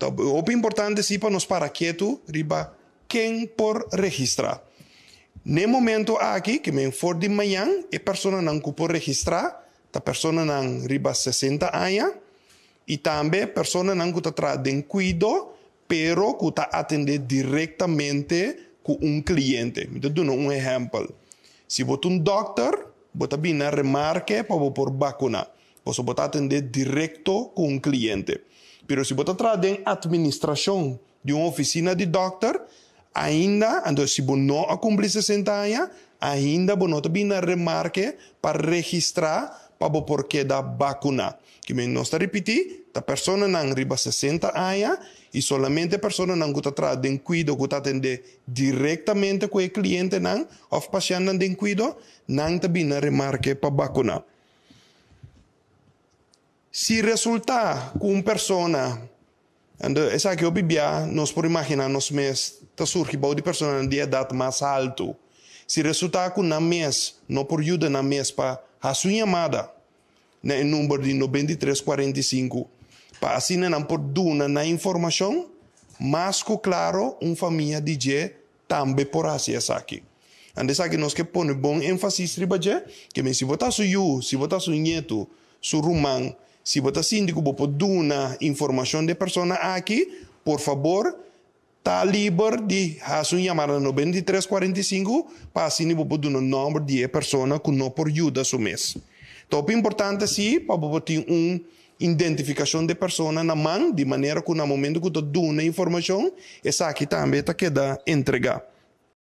Lo importante si para nos para quieto, riba, quien por registrar. Ne momento aqui, que me for de manhã, e persona que por registrar, ta persona não riba 60 años, y también persona não que tra de cuido, pero que ta atendiendo directamente con un cliente. Me doy un ejemplo. Si vos un doctor, vos una remarque para por vacuna, vos vos atender directo con un cliente. Pero se você trabalha em administración de una oficina de doctor, ainda, então, se você não 60 años, ainda no não tem remarque para registrar para porque da vacuna. Que me não está repetir, a pessoa não riba 60 anos e somente a pessoa não está trabalhando cuidado cuido, que está atendendo diretamente com o cliente ou paciente não cuidado, cuido, não tem uma remarque para vacuna. se resultar com uma pessoa, persona, essa que eu é bebia, nós podemos imaginar nós mesmos, está surgindo de pessoa na idade mais alto. Se resultar com na mês, não por ajuda na mês para a sua amada, né, número de 9345, para assim né, não por duna na informação, mas com claro, uma família de je também por assim essa aqui. Ande essa que nós que põe bom ênfase, que se votar está seu, se votar está seu neto, seu rumão, Si vota síndico, vou poder dar informação de pessoa aqui, por favor, está livre de fazer chamada no 9345 para assim você poder dar o nome de pessoa que não por ajuda su mês. Então, é importante sim, para você ter uma identificação de pessoa na mão, de maneira que no momento que você dá informação, essa aqui também está queda